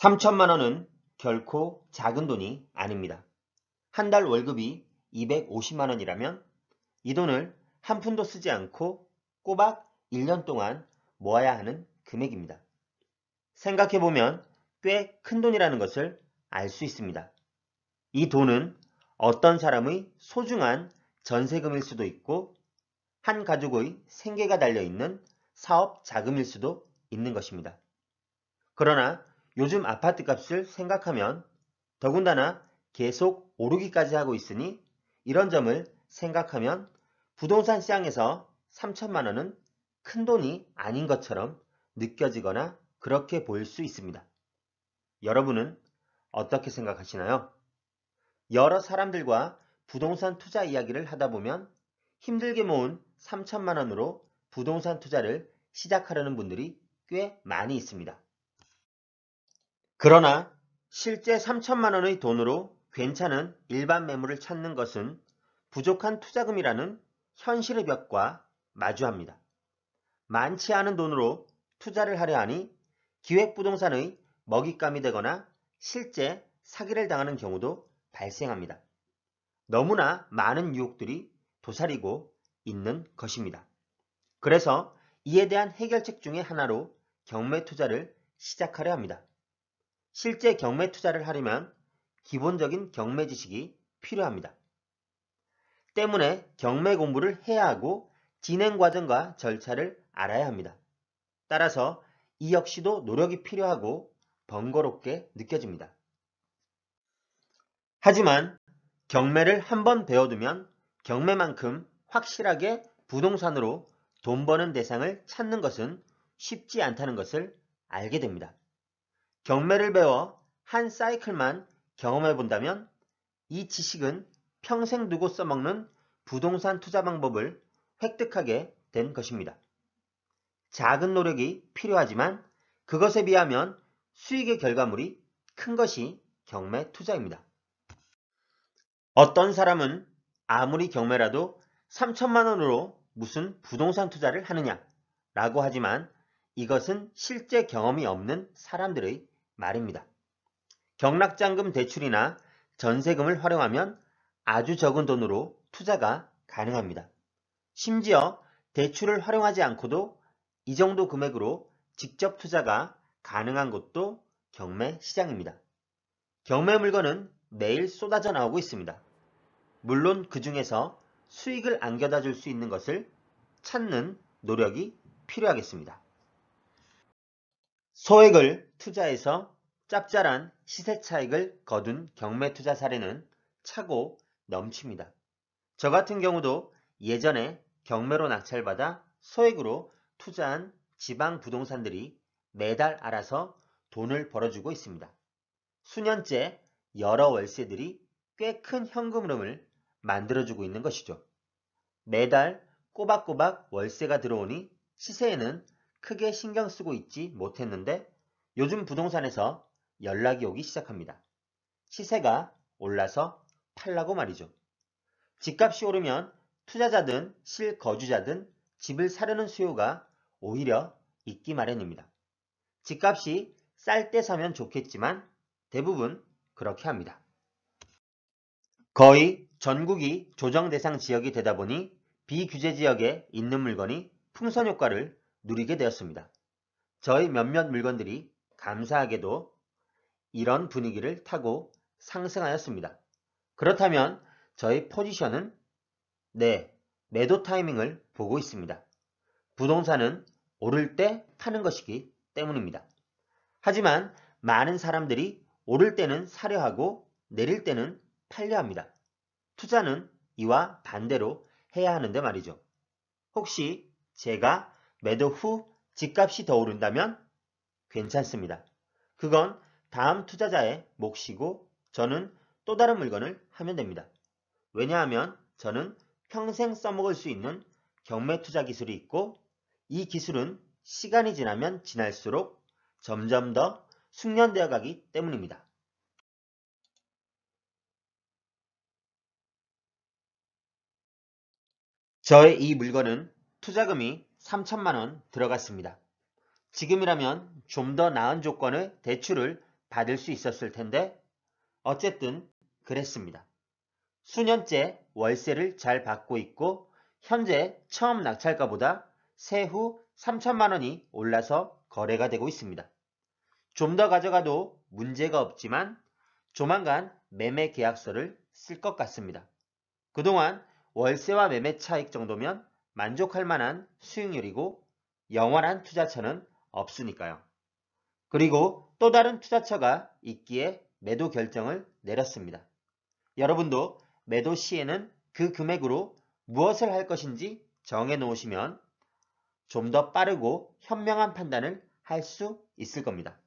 3천만 원은 결코 작은 돈이 아닙니다. 한 달 월급이 250만 원이라면 이 돈을 한 푼도 쓰지 않고 꼬박 1년 동안 모아야 하는 금액입니다. 생각해보면 꽤 큰 돈이라는 것을 알 수 있습니다. 이 돈은 어떤 사람의 소중한 전세금일 수도 있고 한 가족의 생계가 달려있는 사업 자금일 수도 있는 것입니다. 그러나 요즘 아파트값을 생각하면 더군다나 계속 오르기까지 하고 있으니 이런 점을 생각하면 부동산 시장에서 3천만원은 큰돈이 아닌 것처럼 느껴지거나 그렇게 보일 수 있습니다. 여러분은 어떻게 생각하시나요? 여러 사람들과 부동산 투자 이야기를 하다 보면 힘들게 모은 3천만원으로 부동산 투자를 시작하려는 분들이 꽤 많이 있습니다. 그러나 실제 3천만 원의 돈으로 괜찮은 일반 매물을 찾는 것은 부족한 투자금이라는 현실의 벽과 마주합니다. 많지 않은 돈으로 투자를 하려 하니 기획부동산의 먹잇감이 되거나 실제 사기를 당하는 경우도 발생합니다. 너무나 많은 유혹들이 도사리고 있는 것입니다. 그래서 이에 대한 해결책 중의 하나로 경매 투자를 시작하려 합니다. 실제 경매 투자를 하려면 기본적인 경매 지식이 필요합니다. 때문에 경매 공부를 해야 하고 진행 과정과 절차를 알아야 합니다. 따라서 이 역시도 노력이 필요하고 번거롭게 느껴집니다. 하지만 경매를 한번 배워두면 경매만큼 확실하게 부동산으로 돈 버는 대상을 찾는 것은 쉽지 않다는 것을 알게 됩니다. 경매를 배워 한 사이클만 경험해 본다면 이 지식은 평생 두고 써먹는 부동산 투자 방법을 획득하게 된 것입니다. 작은 노력이 필요하지만 그것에 비하면 수익의 결과물이 큰 것이 경매 투자입니다. 어떤 사람은 아무리 경매라도 3천만원으로 무슨 부동산 투자를 하느냐 라고 하지만 이것은 실제 경험이 없는 사람들의 말입니다. 음. 경락장금 대출이나 전세금을 활용하면 아주 적은 돈으로 투자가 가능합니다. 심지어 대출을 활용하지 않고도 이 정도 금액으로 직접 투자가 가능한 것도 경매 시장입니다. 경매 물건은 매일 쏟아져 나오고 있습니다. 물론 그 중에서 수익을 안겨다 줄 수 있는 것을 찾는 노력이 필요하겠습니다. 소액을 투자에서 짭짤한 시세 차익을 거둔 경매 투자 사례는 차고 넘칩니다. 저 같은 경우도 예전에 경매로 낙찰받아 소액으로 투자한 지방 부동산들이 매달 알아서 돈을 벌어주고 있습니다. 수년째 여러 월세들이 꽤 큰 현금흐름을 만들어주고 있는 것이죠. 매달 꼬박꼬박 월세가 들어오니 시세에는 크게 신경 쓰고 있지 못했는데 요즘 부동산에서 연락이 오기 시작합니다. 시세가 올라서 팔라고 말이죠. 집값이 오르면 투자자든 실거주자든 집을 사려는 수요가 오히려 있기 마련입니다. 집값이 쌀 때 사면 좋겠지만 대부분 그렇게 합니다. 거의 전국이 조정 대상 지역이 되다 보니 비규제 지역에 있는 물건이 풍선 효과를 누리게 되었습니다. 저의 몇몇 물건들이 감사하게도 이런 분위기를 타고 상승하였습니다. 그렇다면 저희 포지션은 네, 매도 타이밍을 보고 있습니다. 부동산은 오를 때 파는 것이기 때문입니다. 하지만 많은 사람들이 오를 때는 사려 하고 내릴 때는 팔려 합니다. 투자는 이와 반대로 해야 하는데 말이죠. 혹시 제가 매도 후 집값이 더 오른다면 괜찮습니다. 그건 다음 투자자의 몫이고 저는 또 다른 물건을 하면 됩니다. 왜냐하면 저는 평생 써먹을 수 있는 경매 투자 기술이 있고 이 기술은 시간이 지나면 지날수록 점점 더 숙련되어 가기 때문입니다. 저의 이 물건은 투자금이 3천만원 들어갔습니다. 지금이라면 좀 더 나은 조건의 대출을 받을 수 있었을 텐데 어쨌든 그랬습니다. 수년째 월세를 잘 받고 있고 현재 처음 낙찰가보다 세후 3천만 원이 올라서 거래가 되고 있습니다. 좀 더 가져가도 문제가 없지만 조만간 매매 계약서를 쓸 것 같습니다. 그동안 월세와 매매 차익 정도면 만족할 만한 수익률이고 영원한 투자처는 없으니까요. 그리고 또 다른 투자처가 있기에 매도 결정을 내렸습니다. 여러분도 매도 시에는 그 금액으로 무엇을 할 것인지 정해 놓으시면 좀 더 빠르고 현명한 판단을 할 수 있을 겁니다.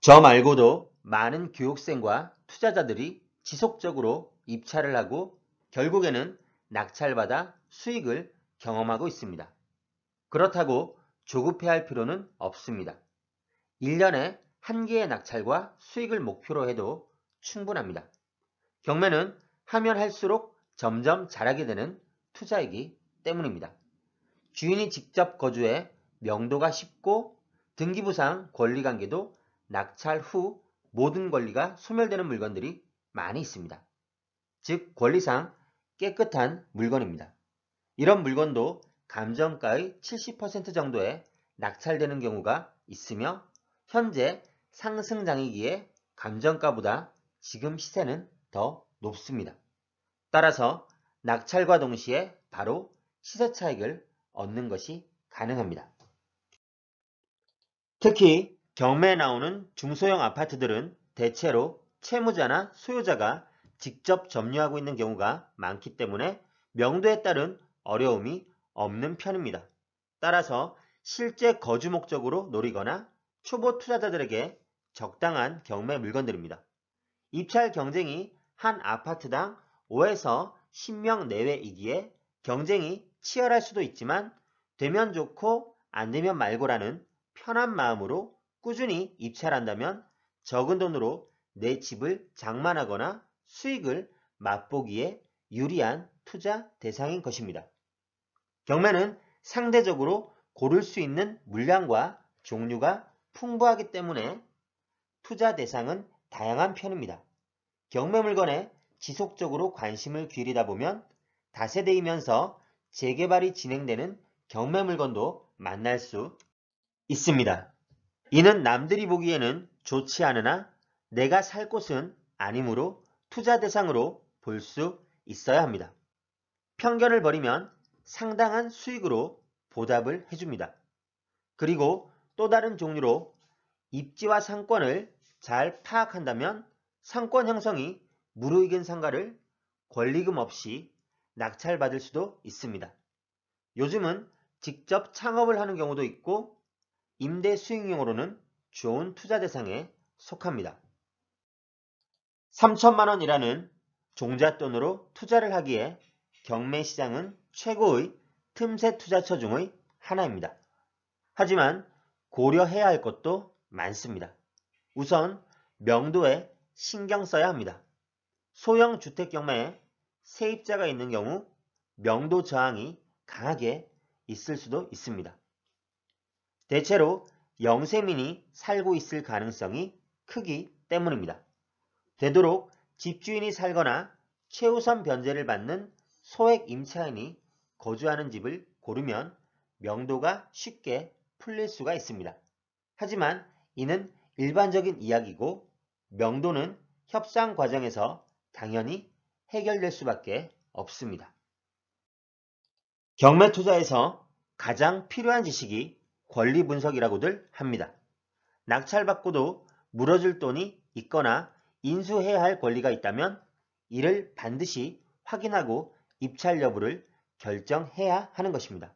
저 말고도 많은 교육생과 투자자들이 지속적으로 입찰을 하고 결국에는 낙찰받아 수익을 경험하고 있습니다. 그렇다고 조급해할 필요는 없습니다. 1년에 한 개의 낙찰과 수익을 목표로 해도 충분합니다. 경매는 하면 할수록 점점 잘하게 되는 투자이기 때문입니다. 주인이 직접 거주해 명도가 쉽고 등기부상 권리관계도 낙찰 후 모든 권리가 소멸되는 물건들이 많이 있습니다. 즉 권리상 깨끗한 물건입니다. 이런 물건도 감정가의 70% 정도에 낙찰되는 경우가 있으며 현재 상승장이기에 감정가보다 지금 시세는 더 높습니다. 따라서 낙찰과 동시에 바로 시세 차익을 얻는 것이 가능합니다. 특히 경매에 나오는 중소형 아파트들은 대체로 채무자나 소유자가 직접 점유하고 있는 경우가 많기 때문에 명도에 따른 어려움이 없는 편입니다. 따라서 실제 거주 목적으로 노리거나 초보 투자자들에게 적당한 경매 물건들입니다. 입찰 경쟁이 한 아파트당 5에서 10명 내외이기에 경쟁이 치열할 수도 있지만 되면 좋고 안 되면 말고라는 편한 마음으로 꾸준히 입찰한다면 적은 돈으로 내 집을 장만하거나 수익을 맛보기에 유리한 투자 대상인 것입니다. 경매는 상대적으로 고를 수 있는 물량과 종류가 풍부하기 때문에 투자 대상은 다양한 편입니다. 경매 물건에 지속적으로 관심을 기울이다 보면 다세대이면서 재개발이 진행되는 경매 물건도 만날 수 있습니다. 이는 남들이 보기에는 좋지 않으나 내가 살 곳은 아니므로 투자 대상으로 볼 수 있어야 합니다. 편견을 버리면 상당한 수익으로 보답을 해줍니다. 그리고 또 다른 종류로 입지와 상권을 잘 파악한다면 상권 형성이 무르익은 상가를 권리금 없이 낙찰받을 수도 있습니다. 요즘은 직접 창업을 하는 경우도 있고 임대 수익용으로는 좋은 투자 대상에 속합니다. 3천만원이라는 종잣돈으로 투자를 하기에 경매시장은 최고의 틈새 투자처 중의 하나입니다. 하지만 고려해야 할 것도 많습니다. 우선 명도에 신경 써야 합니다. 소형 주택 경매에 세입자가 있는 경우 명도 저항이 강하게 있을 수도 있습니다. 대체로 영세민이 살고 있을 가능성이 크기 때문입니다. 되도록 집주인이 살거나 최우선 변제를 받는 소액 임차인이 거주하는 집을 고르면 명도가 쉽게 풀릴 수가 있습니다. 하지만 이는 일반적인 이야기고 명도는 협상 과정에서 당연히 해결될 수밖에 없습니다. 경매 투자에서 가장 필요한 지식이 권리 분석이라고들 합니다. 낙찰받고도 물어줄 돈이 있거나 인수해야 할 권리가 있다면 이를 반드시 확인하고 입찰 여부를 결정해야 하는 것입니다.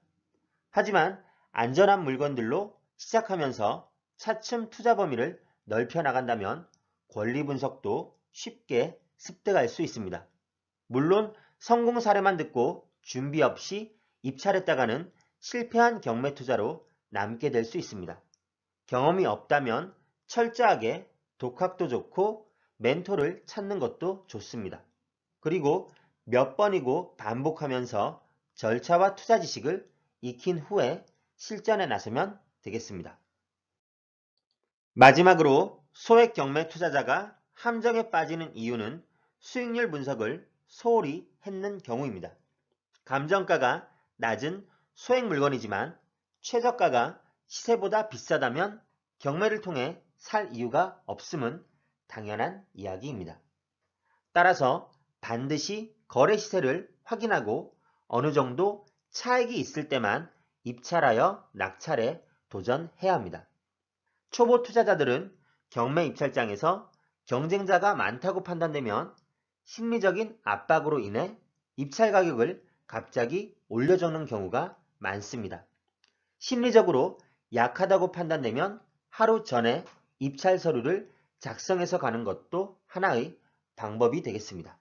하지만 안전한 물건들로 시작하면서 차츰 투자 범위를 넓혀 나간다면 권리 분석도 쉽게 습득할 수 있습니다. 물론 성공 사례만 듣고 준비 없이 입찰했다가는 실패한 경매 투자로 남게 될 수 있습니다. 경험이 없다면 철저하게 독학도 좋고 멘토를 찾는 것도 좋습니다. 그리고 몇 번이고 반복하면서 절차와 투자 지식을 익힌 후에 실전에 나서면 되겠습니다. 마지막으로 소액 경매 투자자가 함정에 빠지는 이유는 수익률 분석을 소홀히 했는 경우입니다. 감정가가 낮은 소액 물건이지만 최저가가 시세보다 비싸다면 경매를 통해 살 이유가 없음은 당연한 이야기입니다. 따라서 반드시 거래 시세를 확인하고 어느 정도 차익이 있을 때만 입찰하여 낙찰에 도전해야 합니다. 초보 투자자들은 경매 입찰장에서 경쟁자가 많다고 판단되면 심리적인 압박으로 인해 입찰 가격을 갑자기 올려적는 경우가 많습니다. 심리적으로 약하다고 판단되면 하루 전에 입찰 서류를 작성해서 가는 것도 하나의 방법이 되겠습니다.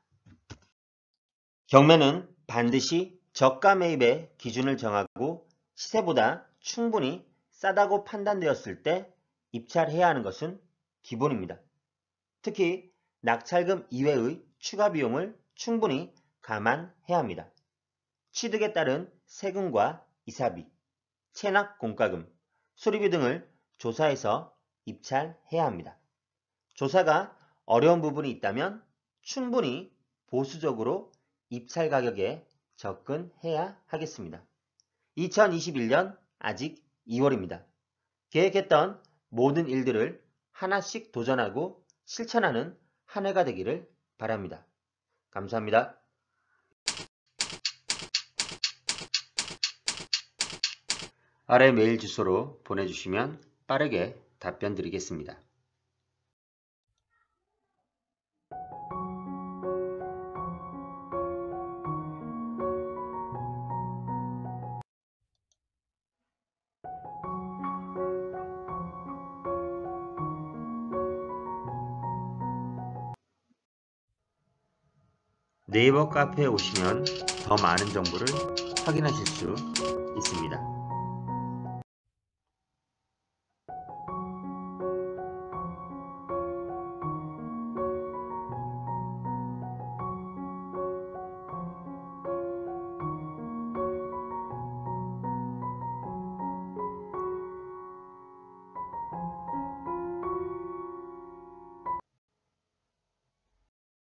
경매는 반드시 저가 매입의 기준을 정하고 시세보다 충분히 싸다고 판단되었을 때 입찰해야 하는 것은 기본입니다. 특히 낙찰금 이외의 추가 비용을 충분히 감안해야 합니다. 취득에 따른 세금과 이사비, 체납 공과금, 수리비 등을 조사해서 입찰해야 합니다. 조사가 어려운 부분이 있다면 충분히 보수적으로 입찰 가격에 접근해야 하겠습니다. 2021년 아직 2월입니다. 계획했던 모든 일들을 하나씩 도전하고 실천하는 한 해가 되기를 바랍니다. 감사합니다. 아래 메일 주소로 보내주시면 빠르게 답변 드리겠습니다. 네이버 카페에 오시면 더 많은 정보를 확인하실 수 있습니다.